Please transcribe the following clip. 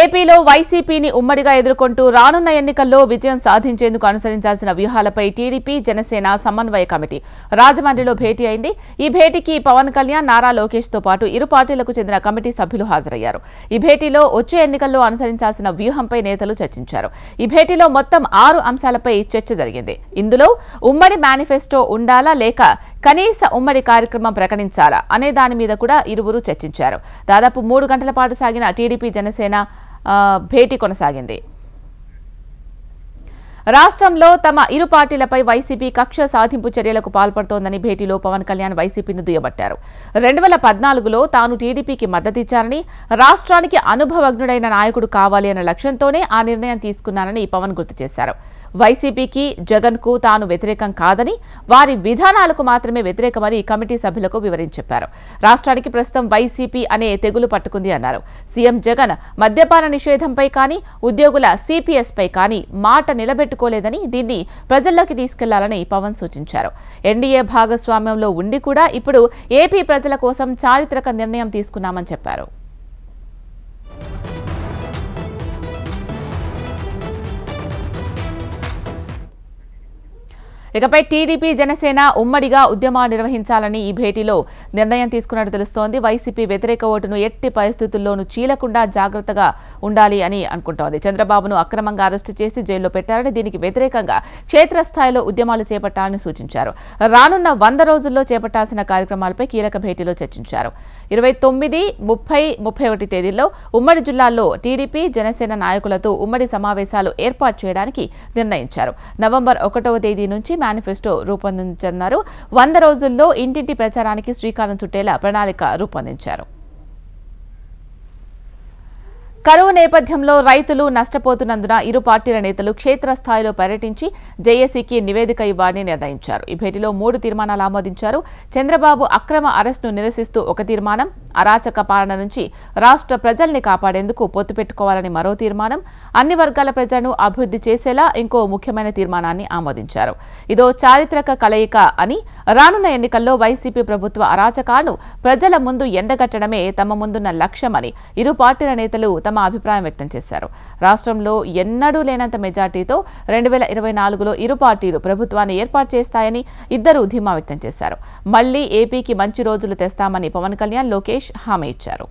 ఏపీలో వైసీపీని ఉమ్మడిగా ఎదుర్కొంటూ రానున్న ఎన్నికల్లో విజయం సాధించేందుకు అనుసరించాల్సిన వ్యూహాలపై టీడీపీ జనసేన సమన్వయ కమిటీ రాజమండ్రిలో భేటీ అయింది ఈ భేటీకి పవన్ కళ్యాణ్ నారా లోకేష్ తో పాటు ఇరు పార్టీలకు చెందిన కమిటీ సభ్యులు హాజరయ్యారు ఈ భేటీలో వచ్చే ఎన్నికల్లో అనుసరించాల్సిన వ్యూహంపై నేతలు చర్చించారు ఈ భేటీలో మొత్తం ఆరు అంశాలపై చర్చ జరిగింది ఇందులో ఉమ్మడి మేనిఫెస్టో ఉండాలా లేక కనీస ఉమ్మడి కార్యక్రమం ప్రకటించాలా అనే దాని మీద కూడా ఇరువురు చర్చించారు దాదాపు మూడు గంటల పాటు సాగిన టీడీపీ జనసేన భేటీ కొనసాగింది రాష్ట్రంలో తమ ఇరు పార్టీలపై వైసీపీ కక్ష సాధింపు చర్యలకు పాల్పడుతోందని భేటీలో పవన్ కళ్యాణ్ వైసీపీని దుయ్యబట్టారు రెండు వేల పద్నాలుగులో తాను టీడీపీకి మద్దతిచ్చారని రాష్ట్రానికి అనుభవజ్ఞుడైన నాయకుడు కావాలి అన్న లక్ష్యంతోనే ఆ నిర్ణయం తీసుకున్నానని పవన్ గుర్తు చేశారు వైసీపీకి జగన్కు తాను వ్యతిరేకం కాదని వారి విధానాలకు మాత్రమే వ్యతిరేకమని కమిటీ సభ్యులకు వివరించి చెప్పారు రాష్ట్రానికి ప్రస్తుతం వైసీపీ అనే తెగులు పట్టుకుంది అన్నారు సీఎం జగన్ మద్యపాన నిషేధంపై కానీ ఉద్యోగుల సిపిఎస్పై కానీ మాట నిలబెట్టుకోలేదని దీన్ని ప్రజల్లోకి తీసుకెళ్లాలని పవన్ సూచించారు ఎన్డీఏ భాగస్వామ్యంలో ఉండి కూడా ఇప్పుడు ఏపీ ప్రజల కోసం చారిత్రక నిర్ణయం తీసుకున్నామని చెప్పారు ఇకపై టీడీపీ జనసేన ఉమ్మడిగా ఉద్యమాలు నిర్వహించాలని ఈ భేటీలో నిర్ణయం తీసుకున్నట్టు తెలుస్తోంది వైసీపీ వ్యతిరేక ఓటును ఎట్టి పరిస్థితుల్లోనూ చీలకుండా జాగ్రత్తగా ఉండాలి అని అనుకుంటోంది చంద్రబాబును అక్రమంగా అరెస్టు చేసి జైల్లో పెట్టారని దీనికి వ్యతిరేకంగా క్షేత్రస్థాయిలో ఉద్యమాలు చేపట్టాలని సూచించారు రానున్న వంద రోజుల్లో చేపట్టాల్సిన కార్యక్రమాలపై కీలక భేటీలో చర్చించారు ఇరవై తొమ్మిది ముప్పై ముప్పై ఒకటి తేదీల్లో ఉమ్మడి జిల్లాల్లో టీడీపీ జనసేన నాయకులతో ఉమ్మడి సమావేశాలు ఏర్పాటు చేయడానికి నిర్ణయించారు నవంబర్ ఒకటవ తేదీ నుంచి మేనిఫెస్టో రూపొందించనున్నారు వంద రోజుల్లో ఇంటింటి ప్రచారానికి శ్రీకారం చుట్టేలా ప్రణాళిక రూపొందించారు కరువు నేపథ్యంలో రైతులు నష్టపోతున్నందున ఇరు పార్టీల నేతలు క్షేత్రస్థాయిలో పర్యటించి జేఏసీకి నివేదిక ఇవ్వాలని నిర్ణయించారు ఈ భేటీలో మూడు తీర్మానాలు ఆమోదించారు చంద్రబాబు అక్రమ అరెస్టును నిరసిస్తూ ఒక తీర్మానం అరాచక పాలన నుంచి రాష్ట్ర ప్రజల్ని కాపాడేందుకు పొత్తు పెట్టుకోవాలని మరో తీర్మానం అన్ని వర్గాల ప్రజలను అభివృద్ధి చేసేలా ఇంకో ముఖ్యమైన తీర్మానాన్ని ఆమోదించారు ఇదో చారిత్రక కలయిక అని రానున్న ఎన్నికల్లో వైసీపీ ప్రభుత్వ అరాచకాలను ప్రజల ముందు ఎండగట్టడమే తమ ముందున్న లక్ష్యమని ఇరు పార్టీల నేతలు తమ అభిప్రాయం వ్యక్తం చేశారు రాష్ట్రంలో ఎన్నడూ లేనంత మెజార్టీతో రెండు వేల ఇరవై నాలుగులో ఇరు పార్టీలు ప్రభుత్వాన్ని ఏర్పాటు చేస్తాయని ఇద్దరు ధీమా వ్యక్తం చేశారు మళ్లీ ఏపీకి మంచి రోజులు తెస్తామని పవన్ కళ్యాణ్ లోకేష్ హామీ ఇచ్చారు